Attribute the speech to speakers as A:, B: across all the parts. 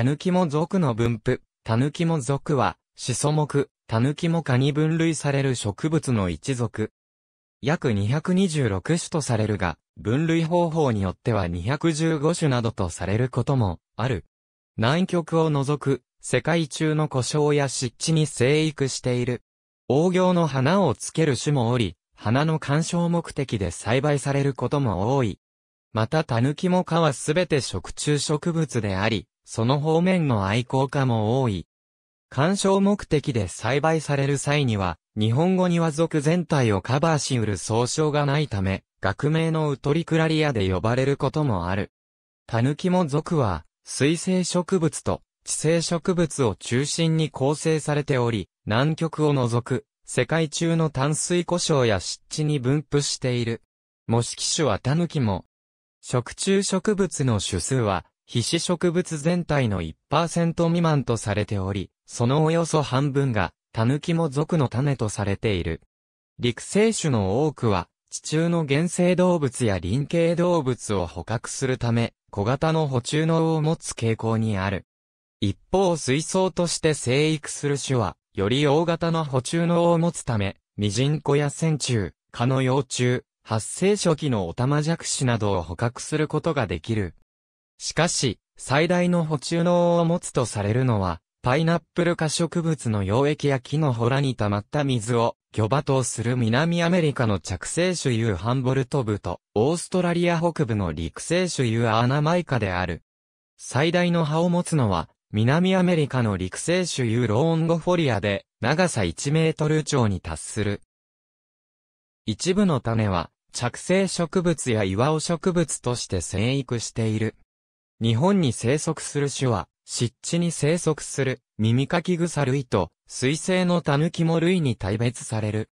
A: 狸も族の分布。狸も族は、シソ目、狸も科に分類される植物の一族。約226種とされるが、分類方法によっては215種などとされることも、ある。南極を除く、世界中の故障や湿地に生育している。大行の花をつける種もおり、花の鑑賞目的で栽培されることも多い。また、狸も科はすべて食虫植物であり、その方面の愛好家も多い。鑑賞目的で栽培される際には、日本語には族全体をカバーし得る総称がないため、学名のウトリクラリアで呼ばれることもある。タヌキも族は、水生植物と地生植物を中心に構成されており、南極を除く、世界中の淡水湖礁や湿地に分布している。模式種はタヌキも。食虫植物の種数は、皮脂植物全体の1%未満とされており、そのおよそ半分が、タヌキも族の種とされている。陸生種の多くは、地中の原生動物や林系動物を捕獲するため、小型の捕虫能を持つ傾向にある。一方水槽として生育する種は、より大型の捕虫能を持つため、ミジンコや線虫、蚊の幼虫、発生初期のオタマジャクシなどを捕獲することができる。しかし、最大の補中能を持つとされるのは、パイナップル化植物の溶液や木のほらに溜まった水を、魚場とする南アメリカの着生種ユーハンボルト部と、オーストラリア北部の陸生種ユーアーナマイカである。最大の葉を持つのは、南アメリカの陸生種ユーローンゴフォリアで、長さ1メートル超に達する。一部の種は、着生植物や岩尾植物として生育している。日本に生息する種は、湿地に生息する耳かき草類と水生のタヌキモ類に大別される。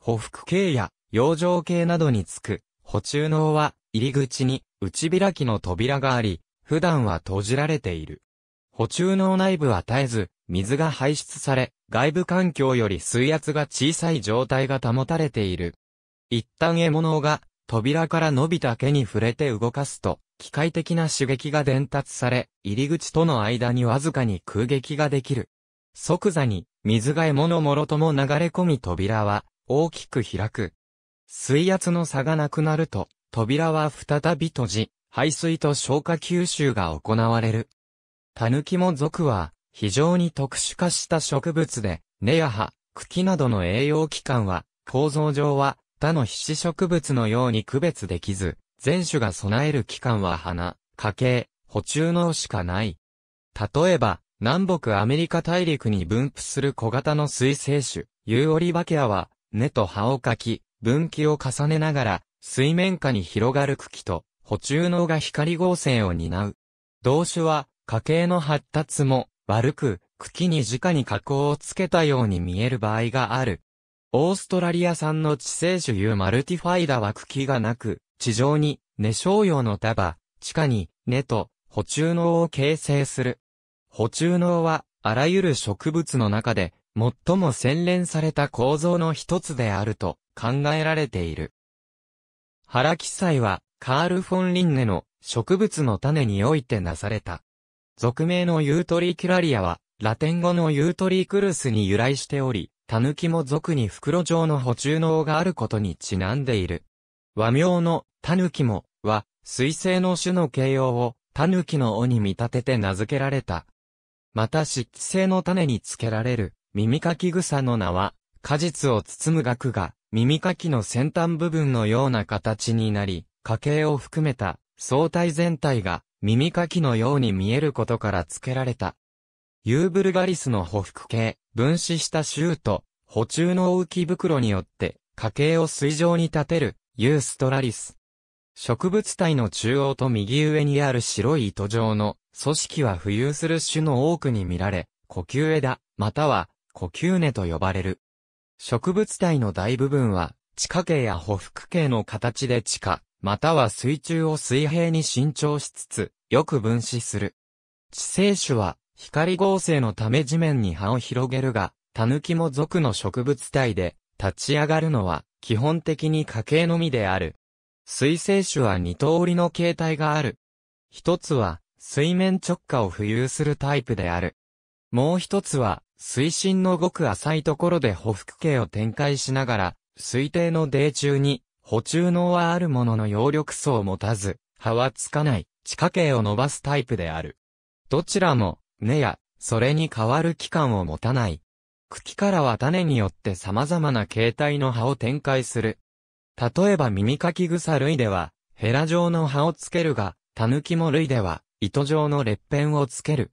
A: 捕服系や養生系などにつく補虫能は入り口に内開きの扉があり、普段は閉じられている。補虫脳内部は絶えず水が排出され、外部環境より水圧が小さい状態が保たれている。一旦獲物が扉から伸びた毛に触れて動かすと、機械的な刺激が伝達され、入り口との間にわずかに空撃ができる。即座に、水が獲物もろとも流れ込み扉は、大きく開く。水圧の差がなくなると、扉は再び閉じ、排水と消化吸収が行われる。タヌキも族は、非常に特殊化した植物で、根や葉、茎などの栄養器官は、構造上は、他の皮脂植物のように区別できず、全種が備える器官は花、家系、補充脳しかない。例えば、南北アメリカ大陸に分布する小型の水生種、ユーオリバケアは、根と葉をかき、分岐を重ねながら、水面下に広がる茎と、補充脳が光合成を担う。同種は、家系の発達も、悪く、茎に直に加工をつけたように見える場合がある。オーストラリア産の地生種ユーマルティファイダは茎がなく、地上に、根小葉の束、地下に、根と、補中脳を形成する。補中脳は、あらゆる植物の中で、最も洗練された構造の一つであると考えられている。原記載は、カール・フォン・リンネの植物の種においてなされた。俗名のユートリキュラリアは、ラテン語のユートリクルスに由来しており、タヌキも俗に袋状の補充脳があることにちなんでいる。和名の、狸も、は、水星の種の形容を、狸の尾に見立てて名付けられた。また湿気性の種につけられる、耳かき草の名は、果実を包む額が、耳かきの先端部分のような形になり、家系を含めた、相対全体が、耳かきのように見えることから付けられた。ユーブルガリスの補服系、分子したシュート、補中の浮き袋によって、家計を水上に立てる、ユーストラリス。植物体の中央と右上にある白い糸状の組織は浮遊する種の多くに見られ、呼吸枝、または呼吸根と呼ばれる。植物体の大部分は地下茎や匍匐茎の形で地下、または水中を水平に伸長しつつ、よく分子する。地生種は光合成のため地面に葉を広げるが、タヌキも属の植物体で立ち上がるのは基本的に家系のみである。水生種は二通りの形態がある。一つは、水面直下を浮遊するタイプである。もう一つは、水深のごく浅いところで補腹形を展開しながら、水底の泥中に、補充能はあるものの揚力素を持たず、葉はつかない、地下茎を伸ばすタイプである。どちらも、根や、それに変わる器官を持たない。茎からは種によって様々な形態の葉を展開する。例えば耳かき草類では、ヘラ状の葉をつけるが、タヌキモ類では、糸状の裂片をつける。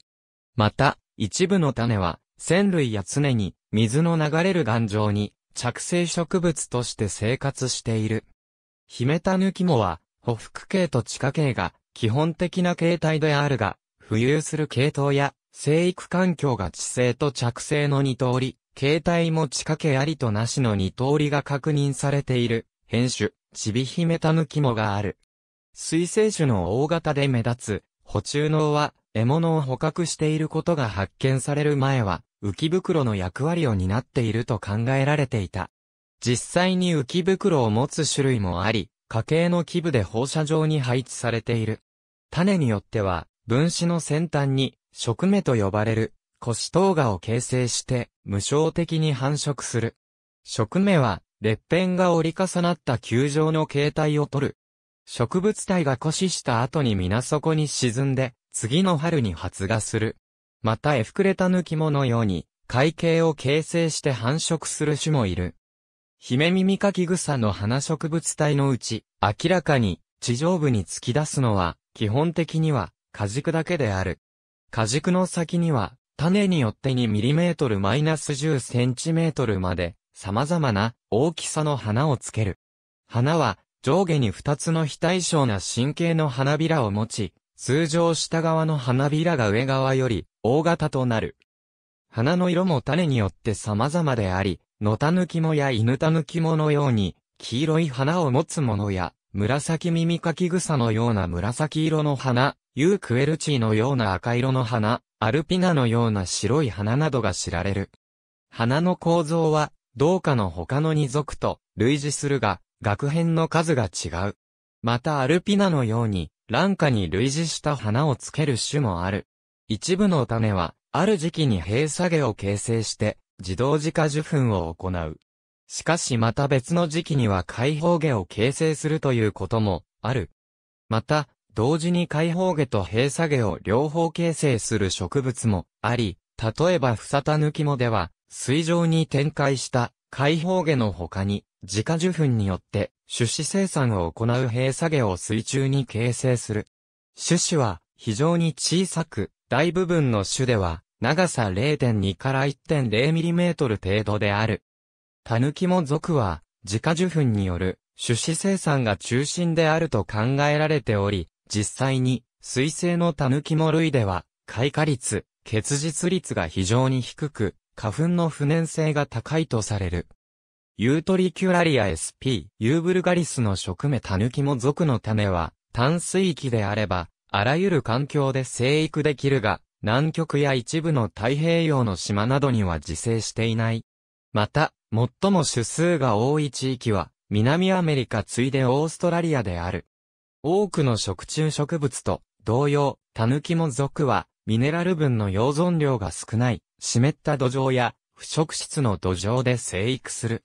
A: また、一部の種は、線類や常に、水の流れる岩状に、着生植物として生活している。ヒメタヌキモは、補服系と地下系が、基本的な形態であるが、浮遊する系統や、生育環境が地生と着生の二通り、形態も地下けありとなしの二通りが確認されている、変種、チビヒメタムキモがある。水生種の大型で目立つ、捕虫脳は、獲物を捕獲していることが発見される前は、浮袋の役割を担っていると考えられていた。実際に浮袋を持つ種類もあり、家計の基部で放射状に配置されている。種によっては、分子の先端に食目と呼ばれる、腰シ芽を形成して、無償的に繁殖する。食目は、裂片が折り重なった球状の形態をとる。植物体が枯死した後に水底に沈んで、次の春に発芽する。また、エフクレタ抜きモのように、海景を形成して繁殖する種もいる。ヒメミミカキグサの花植物体のうち、明らかに地上部に突き出すのは、基本的には、果軸だけである。果軸の先には、種によって 2mm-10cm まで、様々な大きさの花をつける。花は、上下に2つの非対称な神経の花びらを持ち、通常下側の花びらが上側より大型となる。花の色も種によって様々であり、野たぬきもや犬たぬきものように、黄色い花を持つものや、紫耳かき草のような紫色の花、ユークエルチーのような赤色の花、アルピナのような白い花などが知られる。花の構造は、同花の他の二属と類似するが、学編の数が違う。またアルピナのように、蘭花に類似した花をつける種もある。一部の種は、ある時期に閉鎖下を形成して、自動自家受粉を行う。しかしまた別の時期には開放下を形成するということも、ある。また、同時に開放下と閉鎖下を両方形成する植物もあり、例えばフサタヌキモでは、水上に展開した開放下の他に、自家受粉によって種子生産を行う閉鎖下を水中に形成する。種子は非常に小さく、大部分の種では長さ0.2から1 0トル程度である。タヌキモ属は自家受粉による種子生産が中心であると考えられており、実際に、水性のタヌキモ類では、開花率、結実率が非常に低く、花粉の不燃性が高いとされる。ユートリキュラリア SP、ユーブルガリスの植芽タヌキモ属の種は、淡水域であれば、あらゆる環境で生育できるが、南極や一部の太平洋の島などには自生していない。また、最も種数が多い地域は、南アメリカついでオーストラリアである。多くの食虫植物と同様、タヌキモ属は、ミネラル分の溶存量が少ない、湿った土壌や、腐食質の土壌で生育する。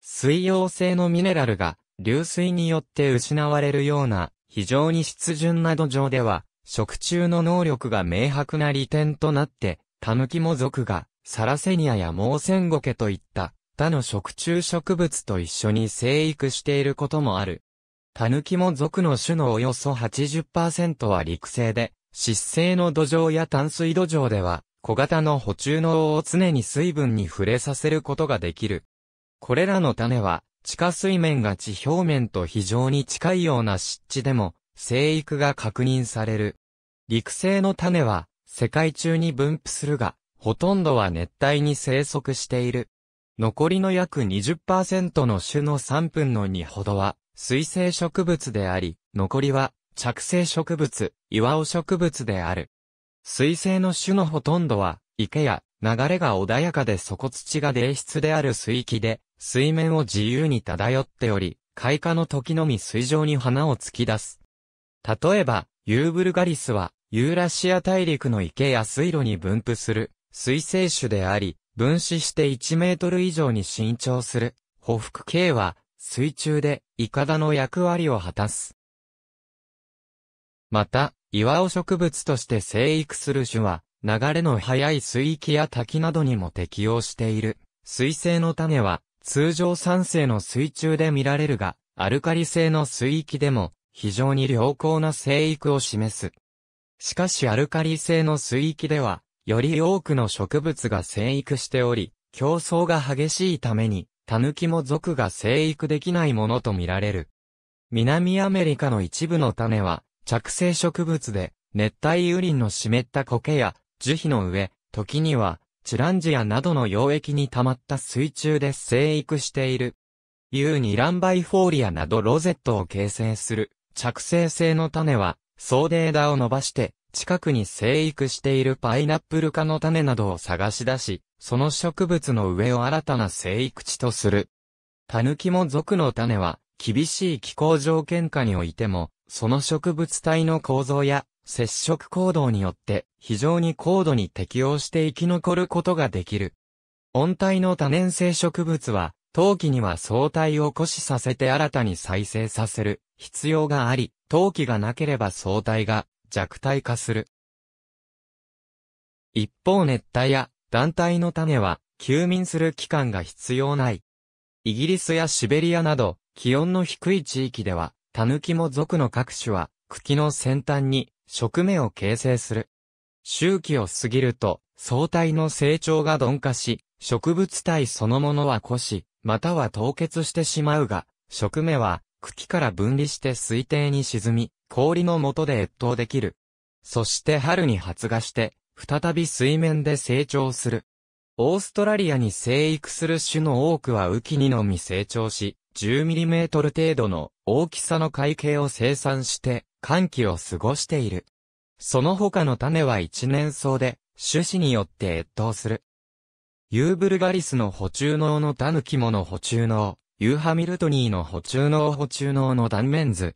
A: 水溶性のミネラルが、流水によって失われるような、非常に湿潤な土壌では、食虫の能力が明白な利点となって、タヌキモ属が、サラセニアやモーセンゴケといった、他の食虫植物と一緒に生育していることもある。タヌキも属の種のおよそ80%は陸生で、湿性の土壌や淡水土壌では、小型の補虫のを常に水分に触れさせることができる。これらの種は、地下水面が地表面と非常に近いような湿地でも、生育が確認される。陸生の種は、世界中に分布するが、ほとんどは熱帯に生息している。残りの約20%の種の3分の2ほどは、水生植物であり、残りは着生植物、岩尾植物である。水生の種のほとんどは、池や流れが穏やかで底土が泥質である水域で、水面を自由に漂っており、開花の時のみ水上に花を突き出す。例えば、ユーブルガリスは、ユーラシア大陸の池や水路に分布する、水生種であり、分子して1メートル以上に伸長する、歩幅系は、水中で、イカダの役割を果たす。また、岩を植物として生育する種は、流れの速い水域や滝などにも適応している。水性の種は、通常酸性の水中で見られるが、アルカリ性の水域でも、非常に良好な生育を示す。しかしアルカリ性の水域では、より多くの植物が生育しており、競争が激しいために、狸も族が生育できないものとみられる。南アメリカの一部の種は、着生植物で、熱帯雨林の湿った苔や、樹皮の上、時には、チランジアなどの溶液に溜まった水中で生育している。U ニランバイフォーリアなどロゼットを形成する着生性の種は、総で枝を伸ばして近くに生育しているパイナップル科の種などを探し出し、その植物の上を新たな生育地とする。タヌキモ族の種は、厳しい気候条件下においても、その植物体の構造や接触行動によって非常に高度に適応して生き残ることができる。温帯の多年生植物は、冬季には相対を固死させて新たに再生させる必要があり、冬季がなければ相対が弱体化する。一方熱帯や団体の種は休眠する期間が必要ない。イギリスやシベリアなど気温の低い地域ではタヌキも属の各種は茎の先端に食芽を形成する。周期を過ぎると相対の成長が鈍化し、植物体そのものは枯死、または凍結してしまうが、食芽は茎から分離して水底に沈み、氷の下で越冬できる。そして春に発芽して、再び水面で成長する。オーストラリアに生育する種の多くは雨季にのみ成長し、1 0トル程度の大きさの海景を生産して、寒気を過ごしている。その他の種は一年草で、種子によって越冬する。ユーブルガリスの補充能のタヌキモの補充能、ユーハミルトニーの補充能補充能の断面図、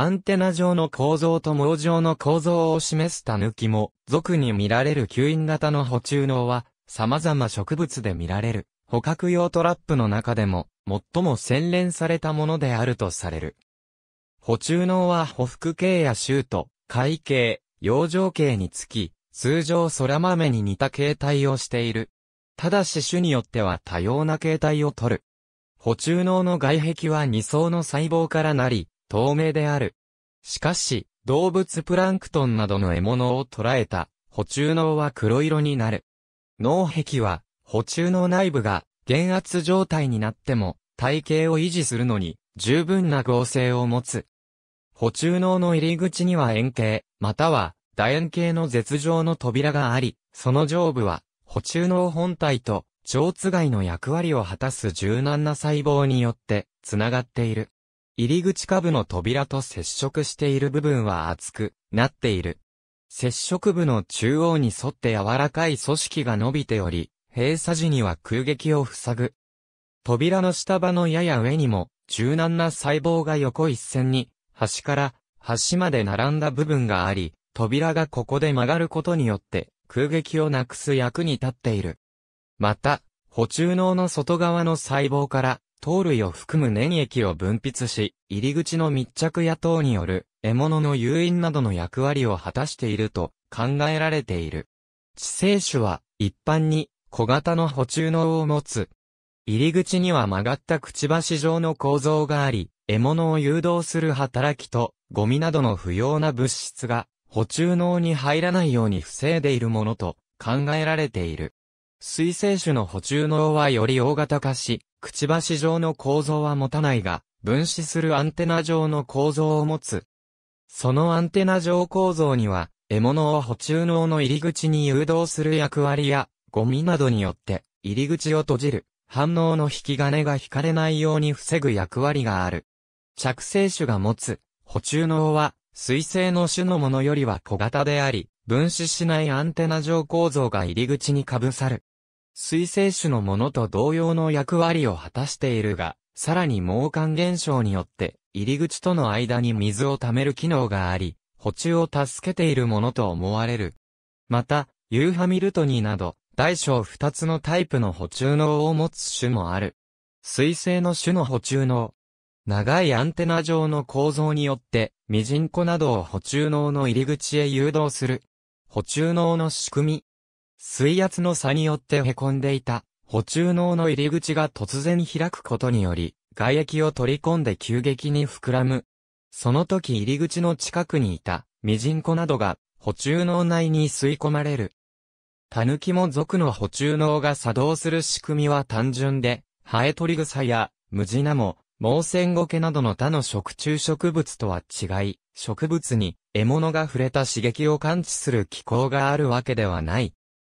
A: アンテナ状の構造と網状の構造を示すタヌキも、俗に見られる吸引型の捕虫能は、様々植物で見られる、捕獲用トラップの中でも、最も洗練されたものであるとされる。捕虫能は捕服系やシュート、海系、洋生系につき、通常空豆に似た形態をしている。ただし種によっては多様な形態をとる。補中脳の外壁は二層の細胞からなり、透明である。しかし、動物プランクトンなどの獲物を捕らえた、捕虫脳は黒色になる。脳壁は、捕虫脳内部が減圧状態になっても、体型を維持するのに、十分な合成を持つ。補虫脳の入り口には円形、または楕円形の絶状の扉があり、その上部は、補虫脳本体と、腸つ外の役割を果たす柔軟な細胞によって、つながっている。入り口下部の扉と接触している部分は厚くなっている。接触部の中央に沿って柔らかい組織が伸びており、閉鎖時には空撃を塞ぐ。扉の下場のやや上にも、柔軟な細胞が横一線に、端から端まで並んだ部分があり、扉がここで曲がることによって空撃をなくす役に立っている。また、補充脳の外側の細胞から糖類を含む粘液を分泌し、入り口の密着や糖による獲物の誘引などの役割を果たしていると考えられている。地生種は一般に小型の補中脳を持つ。入り口には曲がったくちばし状の構造があり、獲物を誘導する働きと、ゴミなどの不要な物質が、補中脳に入らないように防いでいるものと考えられている。水生種の補充能はより大型化し、くちばし状の構造は持たないが、分子するアンテナ状の構造を持つ。そのアンテナ状構造には、獲物を補充能の入り口に誘導する役割や、ゴミなどによって、入り口を閉じる、反応の引き金が引かれないように防ぐ役割がある。着生種が持つ、補充能は、水生の種のものよりは小型であり、分子しないアンテナ状構造が入り口にかぶさる。水生種のものと同様の役割を果たしているが、さらに毛管現象によって、入り口との間に水を溜める機能があり、補充を助けているものと思われる。また、ユーハミルトニーなど、大小二つのタイプの補充能を持つ種もある。水性の種の補充能。長いアンテナ状の構造によって、ミジンコなどを補充能の入り口へ誘導する。補充能の仕組み。水圧の差によって凹んでいた補中脳の入り口が突然開くことにより、外液を取り込んで急激に膨らむ。その時入り口の近くにいた、ミジンコなどが、補中脳内に吸い込まれる。タヌキも族の補中脳が作動する仕組みは単純で、ハエトリグサや、ムジナモ、モウセンゴケなどの他の食虫植物とは違い、植物に獲物が触れた刺激を感知する機構があるわけではない。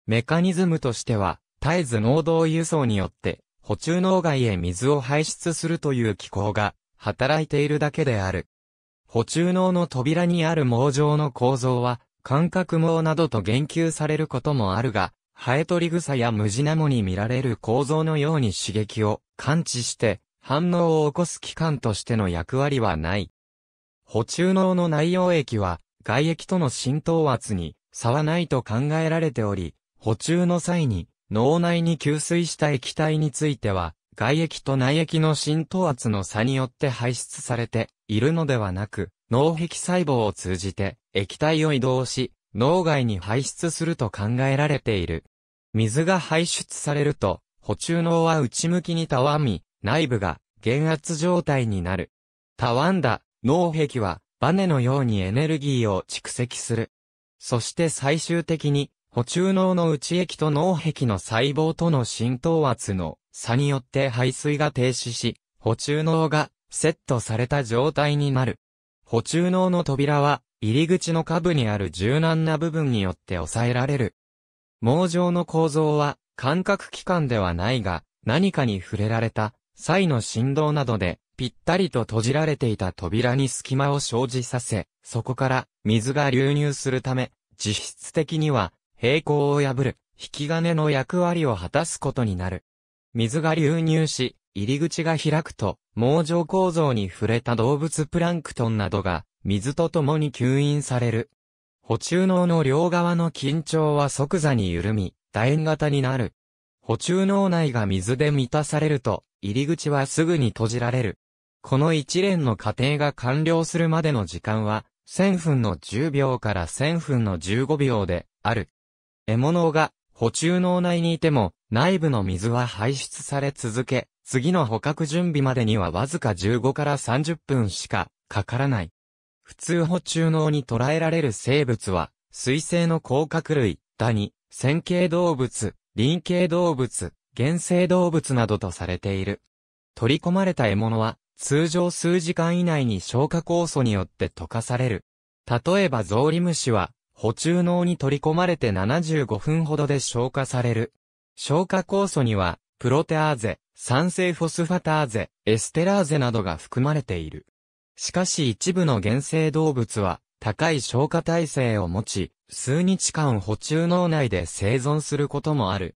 A: メカニズムとしては、絶えず農道輸送によって、補充農外へ水を排出するという機構が、働いているだけである。補充脳の扉にある網状の構造は、感覚網などと言及されることもあるが、ハエトリグサやムジナモに見られる構造のように刺激を感知して反応を起こす器官としての役割はない。補充脳の内容液は外液との浸透圧に差はないと考えられており、補充の際に、脳内に吸水した液体については、外液と内液の浸透圧の差によって排出されているのではなく、脳壁細胞を通じて液体を移動し、脳外に排出すると考えられている。水が排出されると、補充脳は内向きにたわみ、内部が減圧状態になる。たわんだ脳壁はバネのようにエネルギーを蓄積する。そして最終的に補中脳の内液と脳壁の細胞との浸透圧の差によって排水が停止し、補中脳がセットされた状態になる。補中脳の扉は入り口の下部にある柔軟な部分によって抑えられる。網状の構造は感覚器官ではないが、何かに触れられた際の振動などでぴったりと閉じられていた扉に隙間を生じさせ、そこから水が流入するため、実質的には平行を破る、引き金の役割を果たすことになる。水が流入し、入り口が開くと、網状構造に触れた動物プランクトンなどが、水と共に吸引される。補中脳の両側の緊張は即座に緩み、楕円型になる。補中脳内が水で満たされると、入り口はすぐに閉じられる。この一連の過程が完了するまでの時間は、1000分の10秒から1000分の15秒で、ある。獲物が捕充脳内にいても、内部の水は排出され続け、次の捕獲準備までにはわずか15から30分しかかからない。普通捕充脳に捕らえられる生物は、水生の甲殻類、ダニ、線形動物、輪形動物、原生動物などとされている。取り込まれた獲物は、通常数時間以内に消化酵素によって溶かされる。例えばゾウリムシは、補充脳に取り込まれて75分ほどで消化される。消化酵素には、プロテアーゼ、酸性フォスファターゼ、エステラーゼなどが含まれている。しかし一部の原生動物は、高い消化耐性を持ち、数日間補充脳内で生存することもある。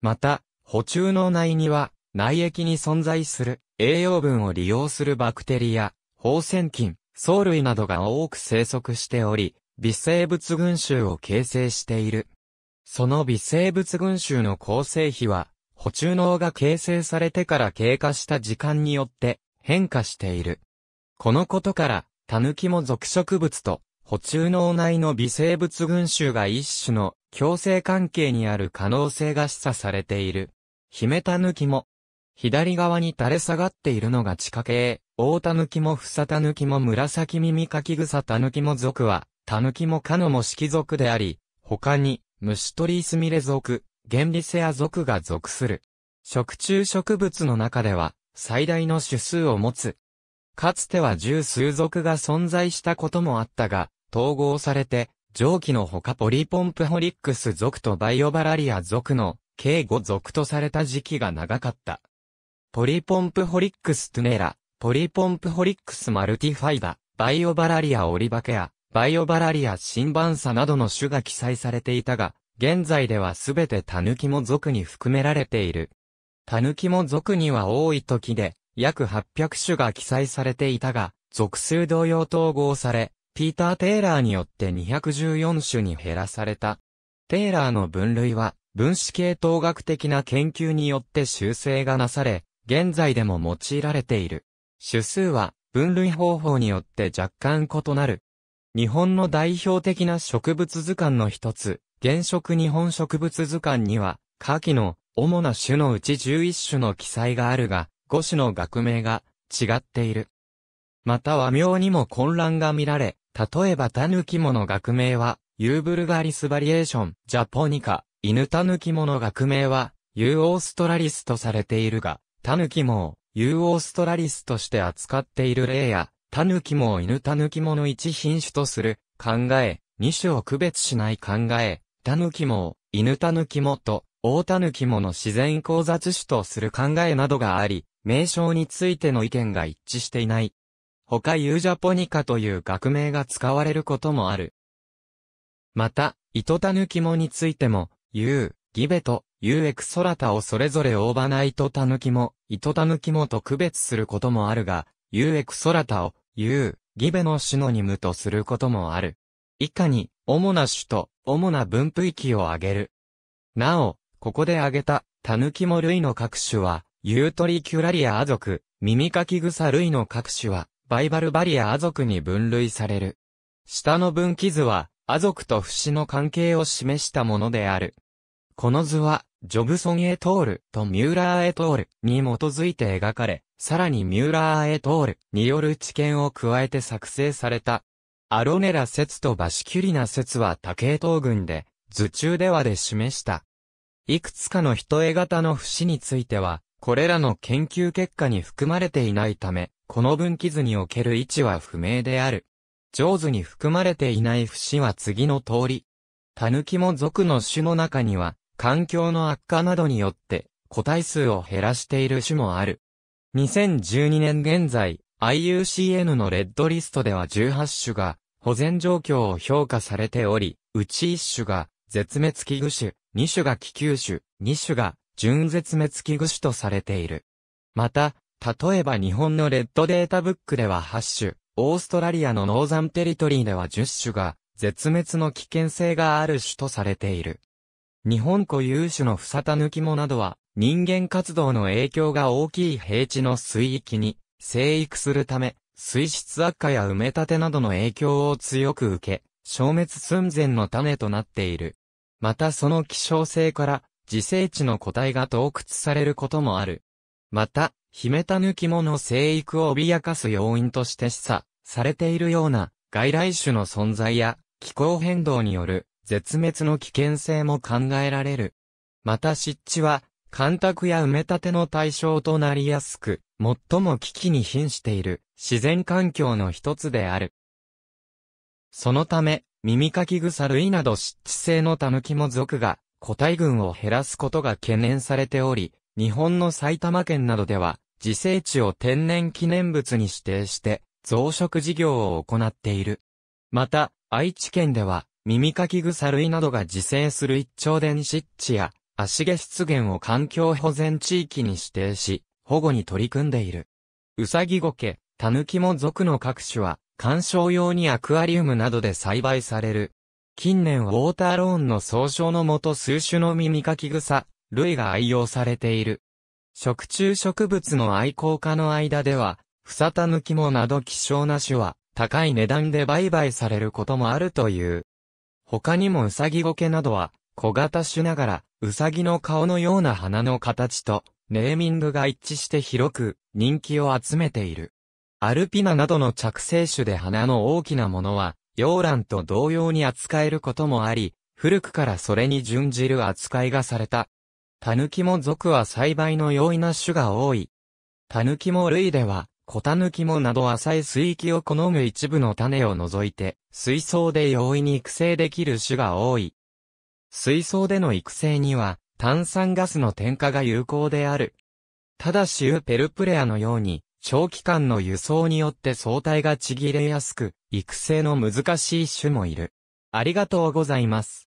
A: また、補充脳内には、内液に存在する栄養分を利用するバクテリア、放線菌、藻類などが多く生息しており、微生物群衆を形成している。その微生物群衆の構成比は、補充脳が形成されてから経過した時間によって変化している。このことから、タヌキも属植物と、補充脳内の微生物群衆が一種の共生関係にある可能性が示唆されている。ヒメタヌキも、左側に垂れ下がっているのが地下系、大タヌキもフサタヌキも紫耳かき草タヌキも属は、タヌキもカノも色族であり、他に、虫取りスミレ族、ゲンリセア族が属する。食虫植物の中では、最大の種数を持つ。かつては十数族が存在したこともあったが、統合されて、上記のほかポリポンプホリックス族とバイオバラリア族の、計5族とされた時期が長かった。ポリポンプホリックストゥネラ、ポリポンプホリックスマルティファイバ、バイオバラリアオリバケア、バイオバラリアバンサなどの種が記載されていたが、現在ではすべてタヌキも属に含められている。タヌキも属には多い時で、約800種が記載されていたが、属数同様統合され、ピーター・テイラーによって214種に減らされた。テイラーの分類は、分子系統学的な研究によって修正がなされ、現在でも用いられている。種数は、分類方法によって若干異なる。日本の代表的な植物図鑑の一つ、原色日本植物図鑑には、下記の主な種のうち11種の記載があるが、5種の学名が違っている。また和名にも混乱が見られ、例えばタヌキモの学名は、ユーブルガリスバリエーション、ジャポニカ、犬タヌキモの学名は、ユーオーストラリスとされているが、タヌキモをユーオーストラリスとして扱っている例や、狸も犬狸もの一品種とする考え、二種を区別しない考え、狸も、犬狸もと、大狸もの自然交雑種とする考えなどがあり、名称についての意見が一致していない。他ユージャポニカという学名が使われることもある。また、糸狸もについても、ユー、ギベと、ユーエクソラタをそれぞれオーバナイトタヌキも、糸タヌキもと区別することもあるが、ユーエクソラタを言う、ギベのシノニムとすることもある。以下に、主な種と、主な分布域を挙げる。なお、ここで挙げた、タヌキモ類の各種は、ユートリキュラリアア族、耳かき草類の各種は、バイバルバリアア族に分類される。下の分岐図は、ア族と節の関係を示したものである。この図は、ジョブソン・エトールとミューラー・エトールに基づいて描かれ、さらにミューラー・エトールによる知見を加えて作成された。アロネラ説とバシキュリナ説は多系統群で、図中ではで示した。いくつかの人絵型の節については、これらの研究結果に含まれていないため、この分岐図における位置は不明である。上手に含まれていない節は次の通り。タヌキも族の種の中には、環境の悪化などによって、個体数を減らしている種もある。2012年現在、IUCN のレッドリストでは18種が、保全状況を評価されており、うち1種が、絶滅危惧種、2種が気球種、2種が、準絶滅危惧種とされている。また、例えば日本のレッドデータブックでは8種、オーストラリアのノーザンテリトリーでは10種が、絶滅の危険性がある種とされている。日本固有種のさタヌキモなどは、人間活動の影響が大きい平地の水域に生育するため、水質悪化や埋め立てなどの影響を強く受け、消滅寸前の種となっている。またその希少性から、自生地の個体が洞窟されることもある。また、ヒメタヌキモの生育を脅かす要因として示唆されているような外来種の存在や気候変動による絶滅の危険性も考えられる。また湿地は、干拓や埋め立ての対象となりやすく、最も危機に瀕している自然環境の一つである。そのため、耳かき草類など湿地性のタヌキも属が個体群を減らすことが懸念されており、日本の埼玉県などでは、自生地を天然記念物に指定して、増殖事業を行っている。また、愛知県では、耳かき草類などが自生する一丁電湿地や、足毛湿原を環境保全地域に指定し、保護に取り組んでいる。うさぎごけ、たぬきも族の各種は、観賞用にアクアリウムなどで栽培される。近年はウォーターローンの総称のもと数種の耳かき草、類が愛用されている。食虫植物の愛好家の間では、フサタヌキもなど希少な種は、高い値段で売買されることもあるという。他にもウサギゴケなどは、小型種ながら、ウサギの顔のような花の形と、ネーミングが一致して広く、人気を集めている。アルピナなどの着生種で花の大きなものは、洋ンと同様に扱えることもあり、古くからそれに準じる扱いがされた。タヌキも属は栽培の容易な種が多い。タヌキモ類では、小タヌキもなど浅い水域を好む一部の種を除いて、水槽で容易に育成できる種が多い。水槽での育成には、炭酸ガスの添加が有効である。ただしウペルプレアのように、長期間の輸送によって相対がちぎれやすく、育成の難しい種もいる。ありがとうございます。